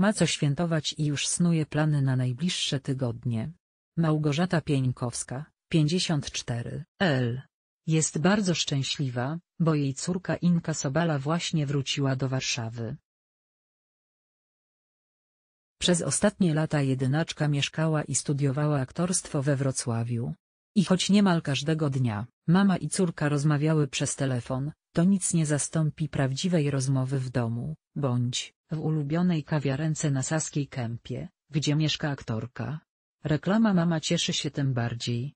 Ma co świętować i już snuje plany na najbliższe tygodnie. Małgorzata Pieńkowska, 54, L. Jest bardzo szczęśliwa, bo jej córka Inka Sobala właśnie wróciła do Warszawy. Przez ostatnie lata jedynaczka mieszkała i studiowała aktorstwo we Wrocławiu. I choć niemal każdego dnia, mama i córka rozmawiały przez telefon, to nic nie zastąpi prawdziwej rozmowy w domu, bądź, w ulubionej kawiarence na Saskiej Kępie, gdzie mieszka aktorka. Reklama mama cieszy się tym bardziej.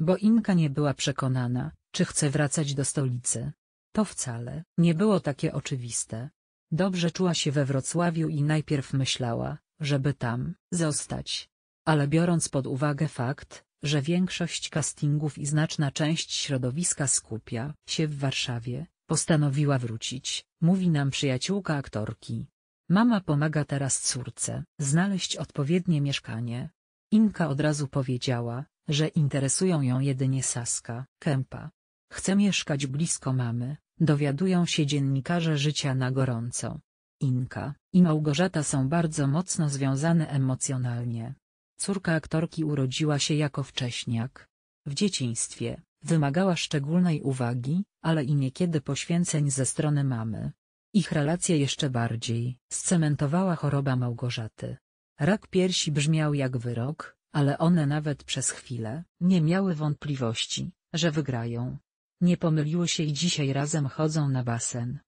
Bo Inka nie była przekonana, czy chce wracać do stolicy. To wcale nie było takie oczywiste. Dobrze czuła się we Wrocławiu i najpierw myślała, żeby tam zostać. Ale biorąc pod uwagę fakt, że większość castingów i znaczna część środowiska skupia się w Warszawie, Postanowiła wrócić, mówi nam przyjaciółka aktorki. Mama pomaga teraz córce znaleźć odpowiednie mieszkanie. Inka od razu powiedziała, że interesują ją jedynie Saska, Kępa. Chce mieszkać blisko mamy, dowiadują się dziennikarze życia na gorąco. Inka i Małgorzata są bardzo mocno związane emocjonalnie. Córka aktorki urodziła się jako wcześniak. W dzieciństwie wymagała szczególnej uwagi, ale i niekiedy poświęceń ze strony mamy. Ich relacje jeszcze bardziej scementowała choroba Małgorzaty. Rak piersi brzmiał jak wyrok, ale one nawet przez chwilę nie miały wątpliwości, że wygrają. Nie pomyliły się i dzisiaj razem chodzą na basen.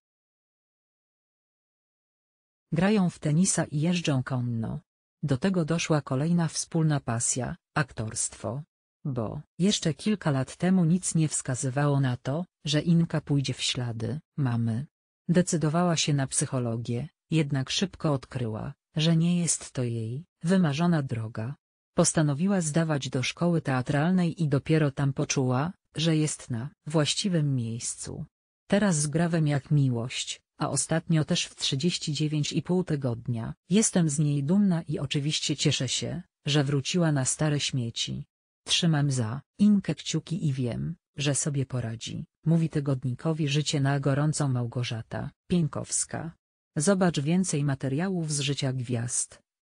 Grają w tenisa i jeżdżą konno. Do tego doszła kolejna wspólna pasja, aktorstwo. Bo jeszcze kilka lat temu nic nie wskazywało na to, że Inka pójdzie w ślady mamy. Decydowała się na psychologię, jednak szybko odkryła, że nie jest to jej wymarzona droga. Postanowiła zdawać do szkoły teatralnej i dopiero tam poczuła, że jest na właściwym miejscu. Teraz z grawem jak miłość, a ostatnio też w 39,5 tygodnia. Jestem z niej dumna i oczywiście cieszę się, że wróciła na stare śmieci. Trzymam za Inkę kciuki i wiem, że sobie poradzi, mówi tygodnikowi Życie na gorąco Małgorzata Pienkowska. Zobacz więcej materiałów z życia gwiazd.